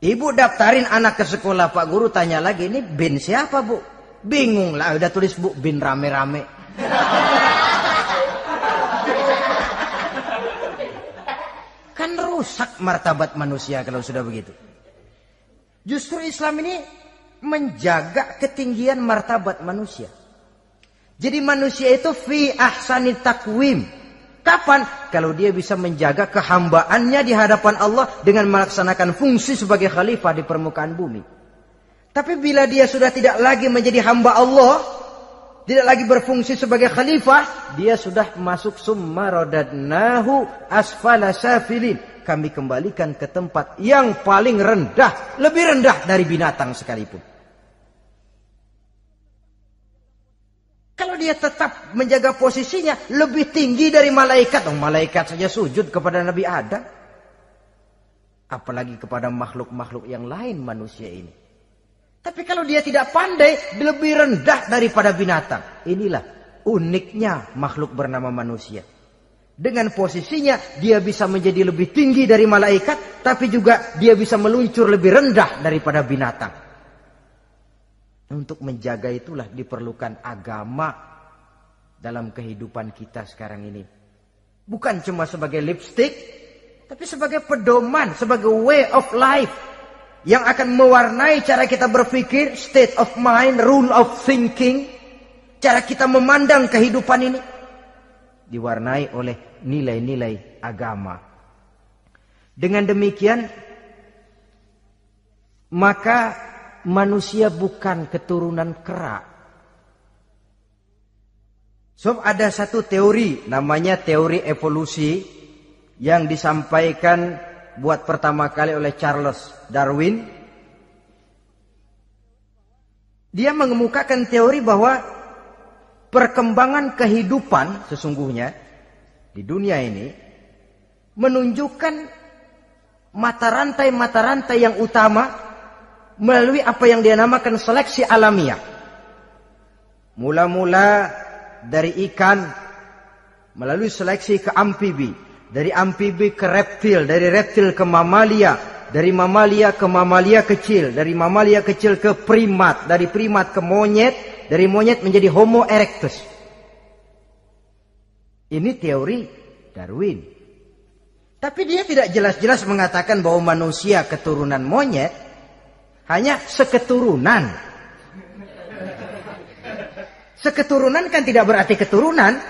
Ibu daftarin anak ke sekolah Pak Guru tanya lagi ini bin siapa Bu? Bingung lah udah tulis Bu bin rame-rame. kan rusak martabat manusia kalau sudah begitu. Justru Islam ini menjaga ketinggian martabat manusia. Jadi manusia itu fi ahsani takwim. Kapan? Kalau dia bisa menjaga kehambaannya di hadapan Allah dengan melaksanakan fungsi sebagai khalifah di permukaan bumi. Tapi bila dia sudah tidak lagi menjadi hamba Allah, tidak lagi berfungsi sebagai khalifah, dia sudah masuk summa asfala safilin. Kami kembalikan ke tempat yang paling rendah, lebih rendah dari binatang sekalipun. Kalau dia tetap menjaga posisinya lebih tinggi dari malaikat. Oh, malaikat saja sujud kepada Nabi Adam. Apalagi kepada makhluk-makhluk yang lain manusia ini. Tapi kalau dia tidak pandai, lebih rendah daripada binatang. Inilah uniknya makhluk bernama manusia. Dengan posisinya, dia bisa menjadi lebih tinggi dari malaikat, tapi juga dia bisa meluncur lebih rendah daripada binatang. Untuk menjaga itulah diperlukan agama dalam kehidupan kita sekarang ini. Bukan cuma sebagai lipstick, tapi sebagai pedoman, sebagai way of life. Yang akan mewarnai cara kita berpikir, state of mind, rule of thinking. Cara kita memandang kehidupan ini. Diwarnai oleh nilai-nilai agama. Dengan demikian, maka manusia bukan keturunan kera. Sob ada satu teori namanya teori evolusi yang disampaikan buat pertama kali oleh Charles Darwin. Dia mengemukakan teori bahwa perkembangan kehidupan sesungguhnya di dunia ini menunjukkan mata rantai-mata rantai yang utama melalui apa yang dia namakan seleksi alamiah. Mula-mula dari ikan melalui seleksi ke amfibi, dari amfibi ke reptil, dari reptil ke mamalia, dari mamalia ke mamalia kecil, dari mamalia kecil ke primat, dari primat ke monyet, dari monyet menjadi Homo erectus. Ini teori Darwin. Tapi dia tidak jelas-jelas mengatakan bahwa manusia keturunan monyet, hanya seketurunan. Seketurunan kan tidak berarti keturunan.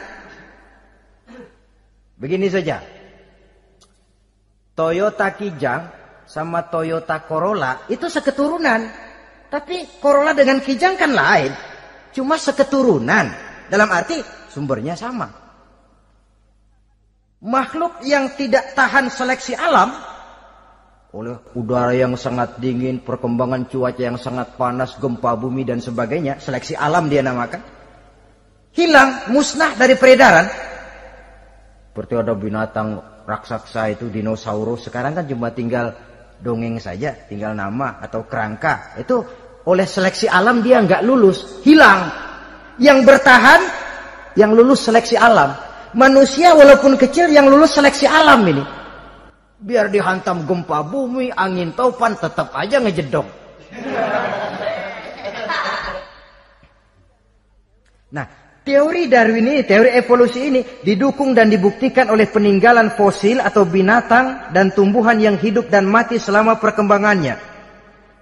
Begini saja. Toyota Kijang sama Toyota Corolla itu seketurunan. Tapi Corolla dengan Kijang kan lain. Cuma seketurunan. Dalam arti sumbernya sama. Makhluk yang tidak tahan seleksi alam oleh udara yang sangat dingin, perkembangan cuaca yang sangat panas, gempa bumi dan sebagainya, seleksi alam dia namakan. Hilang, musnah dari peredaran. Seperti ada binatang raksasa itu dinosaurus, sekarang kan cuma tinggal dongeng saja, tinggal nama atau kerangka. Itu oleh seleksi alam dia nggak lulus, hilang. Yang bertahan, yang lulus seleksi alam. Manusia walaupun kecil yang lulus seleksi alam ini. Biar dihantam gempa bumi, angin topan tetap aja ngejedok. Nah, teori Darwin ini, teori evolusi ini didukung dan dibuktikan oleh peninggalan fosil atau binatang dan tumbuhan yang hidup dan mati selama perkembangannya.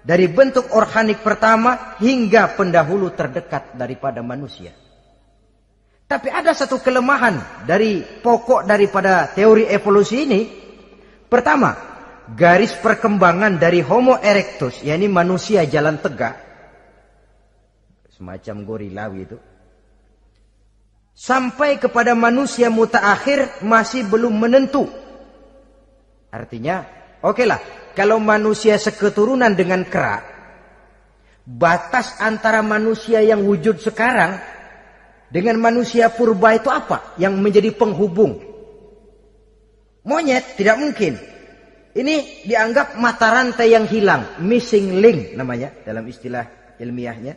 Dari bentuk organik pertama hingga pendahulu terdekat daripada manusia. Tapi ada satu kelemahan dari pokok daripada teori evolusi ini Pertama, garis perkembangan dari Homo erectus, yakni manusia jalan tegak, semacam gorila gitu, sampai kepada manusia mutaakhir masih belum menentu. Artinya, oke okay lah, kalau manusia seketurunan dengan kera, batas antara manusia yang wujud sekarang dengan manusia purba itu apa? Yang menjadi penghubung Monyet tidak mungkin. Ini dianggap mata rantai yang hilang, missing link namanya dalam istilah ilmiahnya.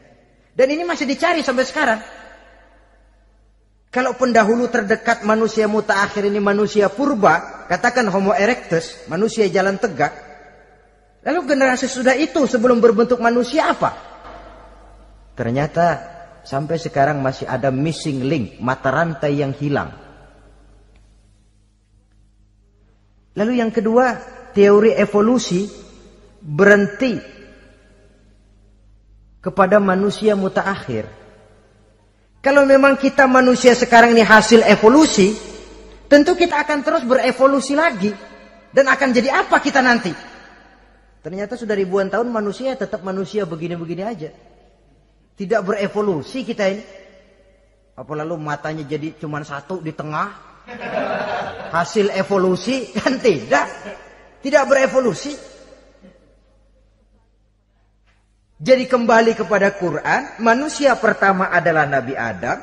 Dan ini masih dicari sampai sekarang. Kalau pendahulu terdekat manusia mutakhir ini manusia purba, katakan Homo erectus, manusia jalan tegak. Lalu generasi sudah itu sebelum berbentuk manusia apa? Ternyata sampai sekarang masih ada missing link, mata rantai yang hilang. Lalu yang kedua, teori evolusi berhenti kepada manusia mutaakhir. Kalau memang kita manusia sekarang ini hasil evolusi, tentu kita akan terus berevolusi lagi dan akan jadi apa kita nanti? Ternyata sudah ribuan tahun manusia tetap manusia begini-begini aja. Tidak berevolusi kita ini. Apa lalu matanya jadi cuma satu di tengah, Hasil evolusi kan tidak. Tidak berevolusi. Jadi kembali kepada Quran, manusia pertama adalah Nabi Adam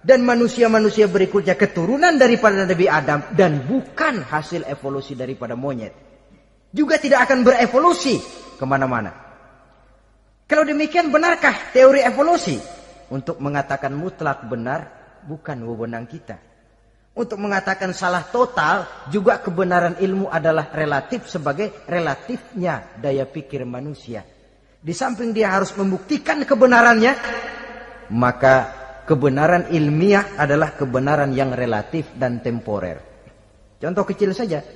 dan manusia-manusia berikutnya keturunan daripada Nabi Adam dan bukan hasil evolusi daripada monyet. Juga tidak akan berevolusi kemana-mana. Kalau demikian benarkah teori evolusi? Untuk mengatakan mutlak benar bukan wewenang kita. Untuk mengatakan salah total, juga kebenaran ilmu adalah relatif sebagai relatifnya daya pikir manusia. Di samping dia harus membuktikan kebenarannya, maka kebenaran ilmiah adalah kebenaran yang relatif dan temporer. Contoh kecil saja.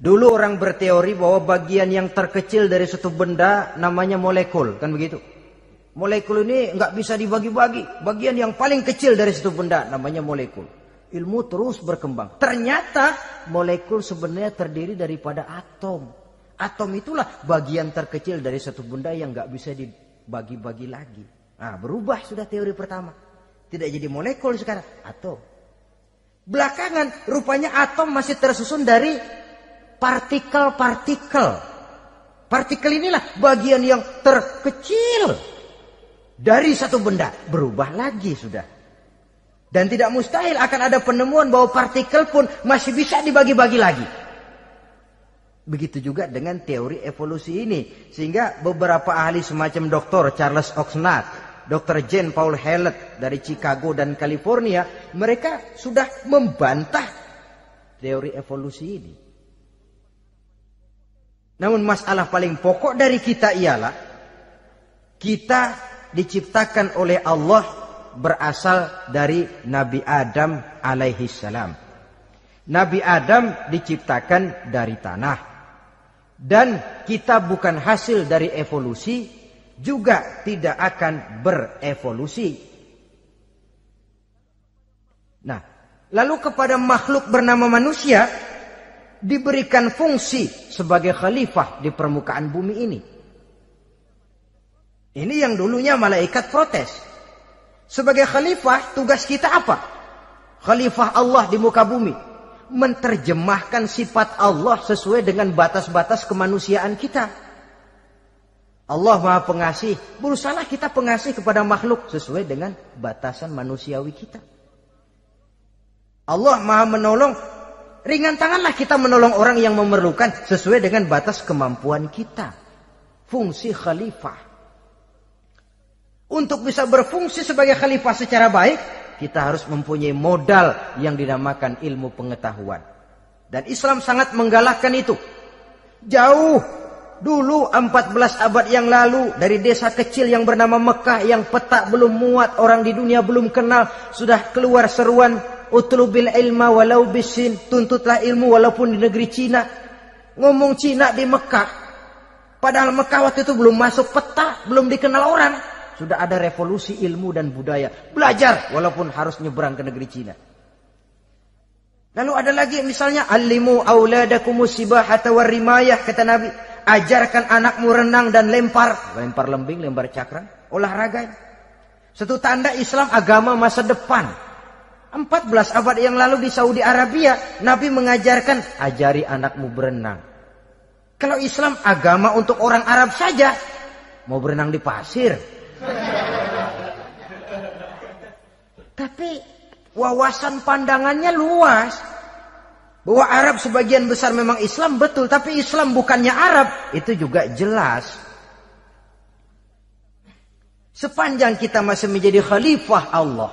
Dulu orang berteori bahwa bagian yang terkecil dari suatu benda namanya molekul, kan begitu? Molekul ini nggak bisa dibagi-bagi. Bagian yang paling kecil dari satu benda namanya molekul. Ilmu terus berkembang. Ternyata molekul sebenarnya terdiri daripada atom. Atom itulah bagian terkecil dari satu benda yang nggak bisa dibagi-bagi lagi. Nah, berubah sudah teori pertama. Tidak jadi molekul sekarang, atom. Belakangan rupanya atom masih tersusun dari partikel-partikel. Partikel inilah bagian yang terkecil dari satu benda berubah lagi sudah. Dan tidak mustahil akan ada penemuan bahwa partikel pun masih bisa dibagi-bagi lagi. Begitu juga dengan teori evolusi ini. Sehingga beberapa ahli semacam Dr. Charles Oxnard, Dr. Jane Paul Hallett dari Chicago dan California, mereka sudah membantah teori evolusi ini. Namun masalah paling pokok dari kita ialah kita diciptakan oleh Allah berasal dari Nabi Adam alaihi salam. Nabi Adam diciptakan dari tanah. Dan kita bukan hasil dari evolusi, juga tidak akan berevolusi. Nah, lalu kepada makhluk bernama manusia diberikan fungsi sebagai khalifah di permukaan bumi ini. Ini yang dulunya malaikat protes. Sebagai khalifah, tugas kita apa? Khalifah Allah di muka bumi. Menterjemahkan sifat Allah sesuai dengan batas-batas kemanusiaan kita. Allah maha pengasih. Berusahalah kita pengasih kepada makhluk sesuai dengan batasan manusiawi kita. Allah maha menolong. Ringan tanganlah kita menolong orang yang memerlukan sesuai dengan batas kemampuan kita. Fungsi khalifah. Untuk bisa berfungsi sebagai khalifah secara baik, kita harus mempunyai modal yang dinamakan ilmu pengetahuan. Dan Islam sangat menggalakkan itu. Jauh dulu 14 abad yang lalu dari desa kecil yang bernama Mekah yang petak belum muat, orang di dunia belum kenal, sudah keluar seruan utlubil ilma walau bisin, tuntutlah ilmu walaupun di negeri Cina. Ngomong Cina di Mekah, Padahal Mekah waktu itu belum masuk peta, belum dikenal orang. Sudah ada revolusi ilmu dan budaya. Belajar walaupun harus nyebrang ke negeri Cina. Lalu ada lagi misalnya alimu auladakum sibahata warimayah kata Nabi, ajarkan anakmu renang dan lempar, lempar lembing, lempar cakram, olahraga. Satu tanda Islam agama masa depan. 14 abad yang lalu di Saudi Arabia, Nabi mengajarkan ajari anakmu berenang. Kalau Islam agama untuk orang Arab saja, mau berenang di pasir, tapi wawasan pandangannya luas. Bahwa Arab sebagian besar memang Islam betul, tapi Islam bukannya Arab, itu juga jelas. Sepanjang kita masih menjadi khalifah Allah,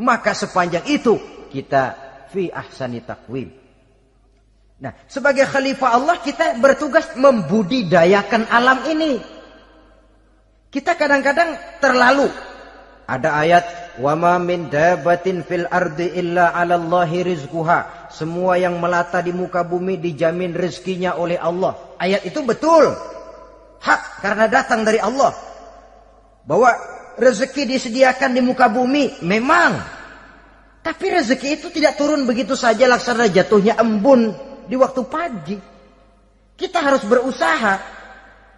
maka sepanjang itu kita fi ahsani takwim. Nah, sebagai khalifah Allah kita bertugas membudidayakan alam ini. Kita kadang-kadang terlalu. Ada ayat wama min dabatin fil ardi illa Allahi rizquha. Semua yang melata di muka bumi dijamin rezekinya oleh Allah. Ayat itu betul. Hak karena datang dari Allah. Bahwa rezeki disediakan di muka bumi memang. Tapi rezeki itu tidak turun begitu saja laksana jatuhnya embun di waktu pagi. Kita harus berusaha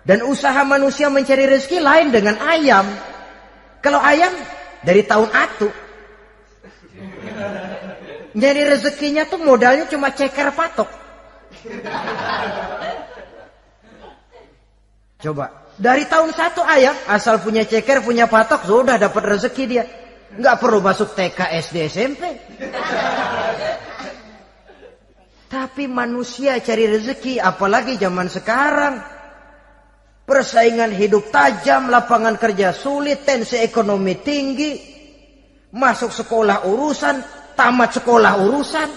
dan usaha manusia mencari rezeki lain dengan ayam. Kalau ayam dari tahun atu. Nyari rezekinya tuh modalnya cuma ceker patok. Coba. Dari tahun satu ayam. Asal punya ceker, punya patok. Sudah dapat rezeki dia. Nggak perlu masuk TK, SD, SMP. Tapi manusia cari rezeki. Apalagi zaman sekarang. Persaingan hidup tajam, lapangan kerja sulit, tensi ekonomi tinggi. Masuk sekolah urusan, tamat sekolah urusan.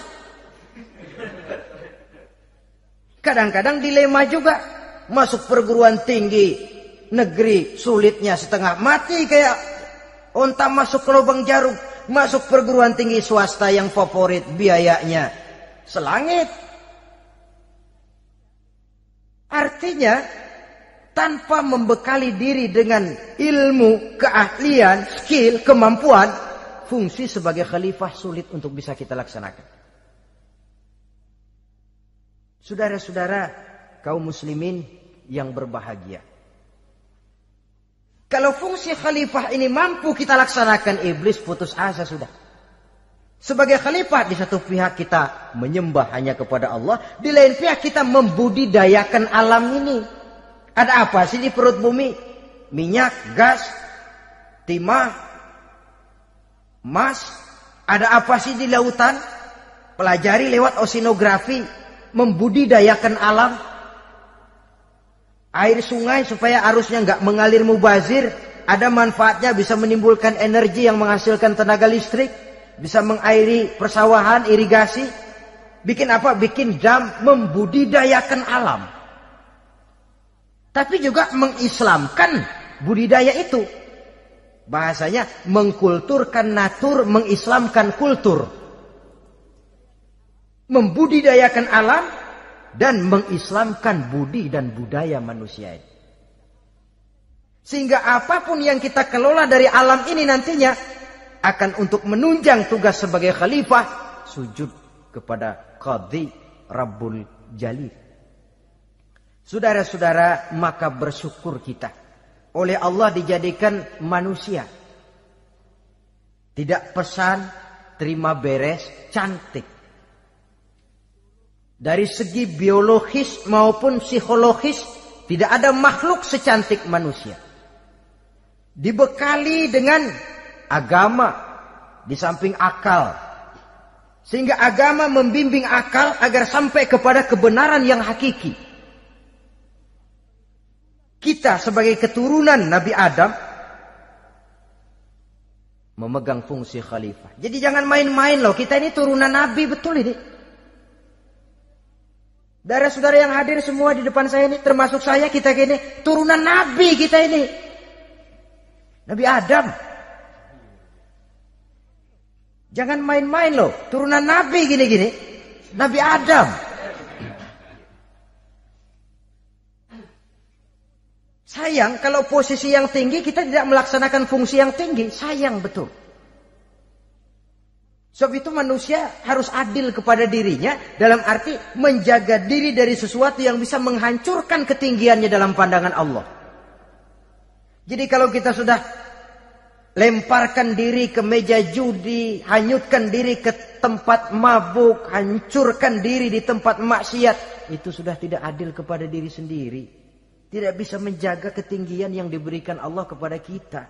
Kadang-kadang dilema juga. Masuk perguruan tinggi, negeri sulitnya setengah mati kayak onta masuk ke lubang jarum. Masuk perguruan tinggi swasta yang favorit biayanya selangit. Artinya tanpa membekali diri dengan ilmu, keahlian, skill, kemampuan, fungsi sebagai khalifah sulit untuk bisa kita laksanakan. Saudara-saudara, kaum muslimin yang berbahagia. Kalau fungsi khalifah ini mampu kita laksanakan, iblis putus asa sudah. Sebagai khalifah di satu pihak kita menyembah hanya kepada Allah, di lain pihak kita membudidayakan alam ini. Ada apa sih di perut bumi? Minyak, gas, timah, emas. Ada apa sih di lautan? Pelajari lewat osinografi, membudidayakan alam. Air sungai supaya arusnya nggak mengalir mubazir, ada manfaatnya bisa menimbulkan energi yang menghasilkan tenaga listrik, bisa mengairi persawahan, irigasi. Bikin apa? Bikin dam membudidayakan alam. Tapi juga mengislamkan budidaya itu. Bahasanya mengkulturkan natur, mengislamkan kultur. Membudidayakan alam dan mengislamkan budi dan budaya manusia Sehingga apapun yang kita kelola dari alam ini nantinya akan untuk menunjang tugas sebagai khalifah sujud kepada qadhi Rabbul Jalil. Saudara-saudara, maka bersyukur kita. Oleh Allah dijadikan manusia. Tidak pesan, terima beres, cantik. Dari segi biologis maupun psikologis, tidak ada makhluk secantik manusia. Dibekali dengan agama, di samping akal. Sehingga agama membimbing akal agar sampai kepada kebenaran yang hakiki. Kita sebagai keturunan Nabi Adam memegang fungsi khalifah. Jadi jangan main-main loh, kita ini turunan Nabi betul ini. Darah saudara yang hadir semua di depan saya ini termasuk saya kita gini turunan Nabi kita ini. Nabi Adam. Jangan main-main loh, turunan Nabi gini-gini. Nabi Adam. Sayang kalau posisi yang tinggi kita tidak melaksanakan fungsi yang tinggi. Sayang betul. Sebab itu manusia harus adil kepada dirinya dalam arti menjaga diri dari sesuatu yang bisa menghancurkan ketinggiannya dalam pandangan Allah. Jadi kalau kita sudah lemparkan diri ke meja judi, hanyutkan diri ke tempat mabuk, hancurkan diri di tempat maksiat, itu sudah tidak adil kepada diri sendiri. Tidak bisa menjaga ketinggian yang diberikan Allah kepada kita.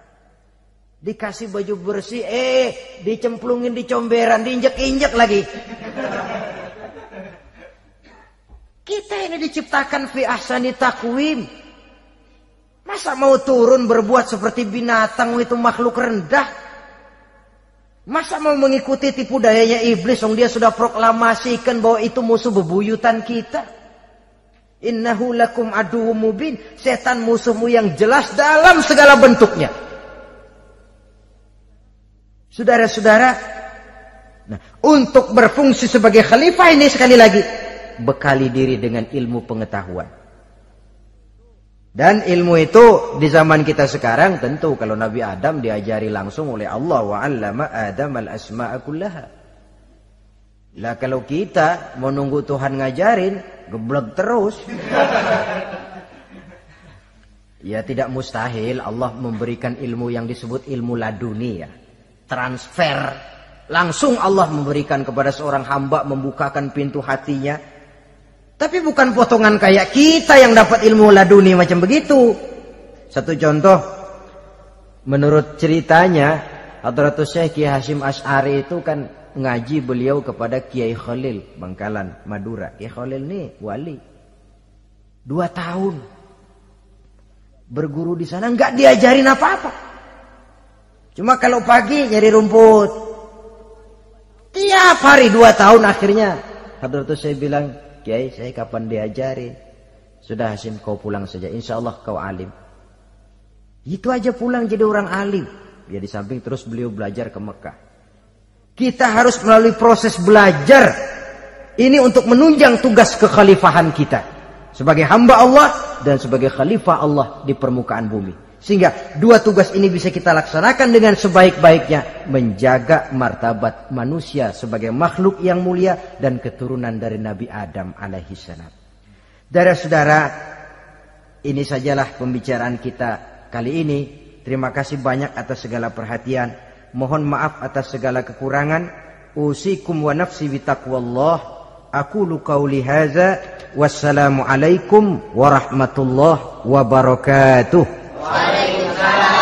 Dikasih baju bersih, eh, dicemplungin di comberan, diinjek-injek lagi. Kita ini diciptakan fi ahsani takwim. Masa mau turun berbuat seperti binatang itu makhluk rendah? Masa mau mengikuti tipu dayanya iblis yang dia sudah proklamasikan bahwa itu musuh bebuyutan kita? Innahu lakum adu mubin. Setan musuhmu yang jelas dalam segala bentuknya. Saudara-saudara, nah, untuk berfungsi sebagai khalifah ini sekali lagi, bekali diri dengan ilmu pengetahuan. Dan ilmu itu di zaman kita sekarang tentu kalau Nabi Adam diajari langsung oleh Allah wa 'allama Adam al-asma'a kullaha. Lah kalau kita mau nunggu Tuhan ngajarin, geblek terus. ya tidak mustahil Allah memberikan ilmu yang disebut ilmu laduni ya. Transfer. Langsung Allah memberikan kepada seorang hamba membukakan pintu hatinya. Tapi bukan potongan kayak kita yang dapat ilmu laduni macam begitu. Satu contoh, menurut ceritanya, Hadratus Syekh Ki Hashim Ash'ari itu kan ngaji beliau kepada Kiai Khalil Bangkalan Madura. Kiai Khalil nih wali. Dua tahun berguru di sana nggak diajarin apa-apa. Cuma kalau pagi nyari rumput. Tiap hari dua tahun akhirnya. itu saya bilang, Kiai saya kapan diajari? Sudah Hasim kau pulang saja. Insya Allah kau alim. Itu aja pulang jadi orang alim. Ya di samping terus beliau belajar ke Mekah. Kita harus melalui proses belajar. Ini untuk menunjang tugas kekhalifahan kita. Sebagai hamba Allah dan sebagai khalifah Allah di permukaan bumi. Sehingga dua tugas ini bisa kita laksanakan dengan sebaik-baiknya. Menjaga martabat manusia sebagai makhluk yang mulia dan keturunan dari Nabi Adam alaihissalam. Dari saudara, ini sajalah pembicaraan kita kali ini. Terima kasih banyak atas segala perhatian mohon maaf atas segala kekurangan. Usikum wa nafsi bitaqwallah. Aku lukaulihaza hadza. Wassalamualaikum warahmatullahi wabarakatuh. Waalaikumsalam.